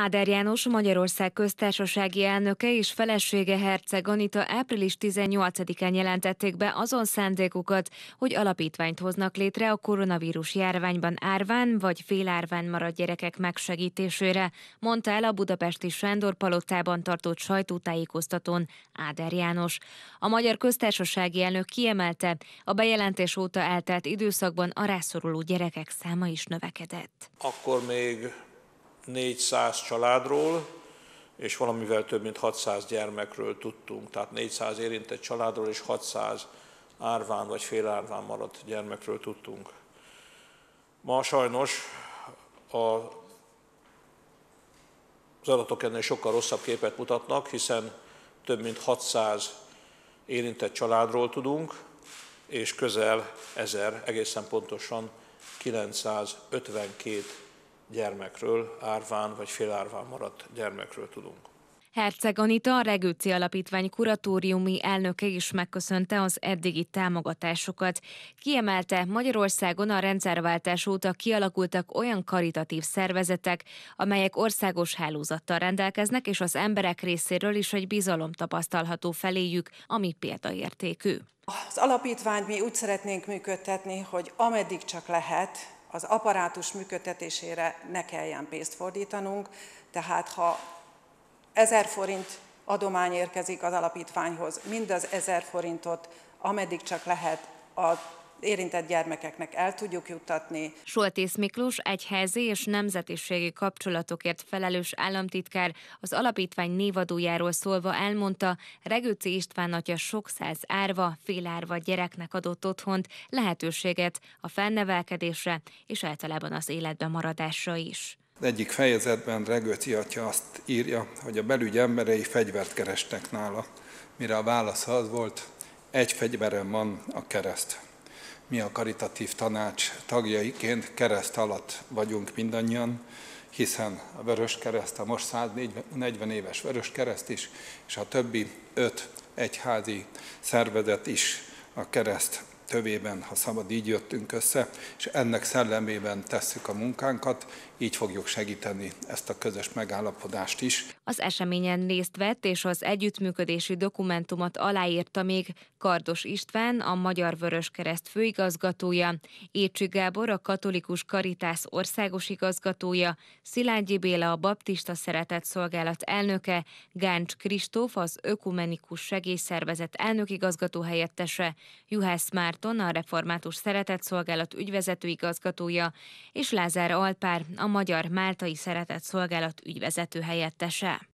Áder János Magyarország köztársasági elnöke és felesége Herceg Anita április 18-án jelentették be azon szándékukat, hogy alapítványt hoznak létre a koronavírus járványban árván vagy félárván maradt gyerekek megsegítésére, mondta el a budapesti Sándor palotában tartott sajtótájékoztatón Áder János. A magyar köztársasági elnök kiemelte, a bejelentés óta eltelt időszakban a rászoruló gyerekek száma is növekedett. Akkor még 400 családról, és valamivel több mint 600 gyermekről tudtunk, tehát 400 érintett családról és 600 árván vagy félárván maradt gyermekről tudtunk. Ma sajnos a, az adatok ennél sokkal rosszabb képet mutatnak, hiszen több mint 600 érintett családról tudunk, és közel 1000, egészen pontosan 952 gyermekről, árván vagy félárván maradt gyermekről tudunk. Herceg Anita, a Regőci Alapítvány kuratóriumi elnöke is megköszönte az eddigi támogatásokat. Kiemelte, Magyarországon a rendszerváltás óta kialakultak olyan karitatív szervezetek, amelyek országos hálózattal rendelkeznek, és az emberek részéről is egy bizalom tapasztalható feléjük, ami példaértékű. Az alapítványt mi úgy szeretnénk működtetni, hogy ameddig csak lehet, az apparátus működtetésére ne kelljen pénzt fordítanunk, tehát ha 1000 forint adomány érkezik az alapítványhoz, mind az 1000 forintot, ameddig csak lehet a érintett gyermekeknek el tudjuk juttatni. Soltész Miklós egyházi és nemzetiségi kapcsolatokért felelős államtitkár az alapítvány névadójáról szólva elmondta, Regőci István atya sok száz árva, félárva gyereknek adott otthont, lehetőséget a felnevelkedésre és általában az életben maradásra is. Egyik fejezetben Regőci atya azt írja, hogy a belügy emberei fegyvert kerestek nála, mire a válasz az volt, egy fegyverem van a kereszt mi a karitatív tanács tagjaiként kereszt alatt vagyunk mindannyian, hiszen a Vörös Kereszt, a most 140 éves Vörös Kereszt is, és a többi öt egyházi szervezet is a kereszt tövében, ha szabad, így jöttünk össze, és ennek szellemében tesszük a munkánkat, így fogjuk segíteni ezt a közös megállapodást is. Az eseményen részt vett, és az együttműködési dokumentumot aláírta még Kardos István, a Magyar Vörös Kereszt főigazgatója, Écsi Gábor, a Katolikus Karitász országos igazgatója, Szilágyi Béla, a Baptista Szeretett Szolgálat elnöke, Gáncs Kristóf, az Ökumenikus Segélyszervezet elnökigazgató helyettese, Juhász Márt, Márton, a Református Szeretetszolgálat ügyvezető igazgatója, és Lázár Alpár, a Magyar Máltai Szeretetszolgálat ügyvezető helyettese.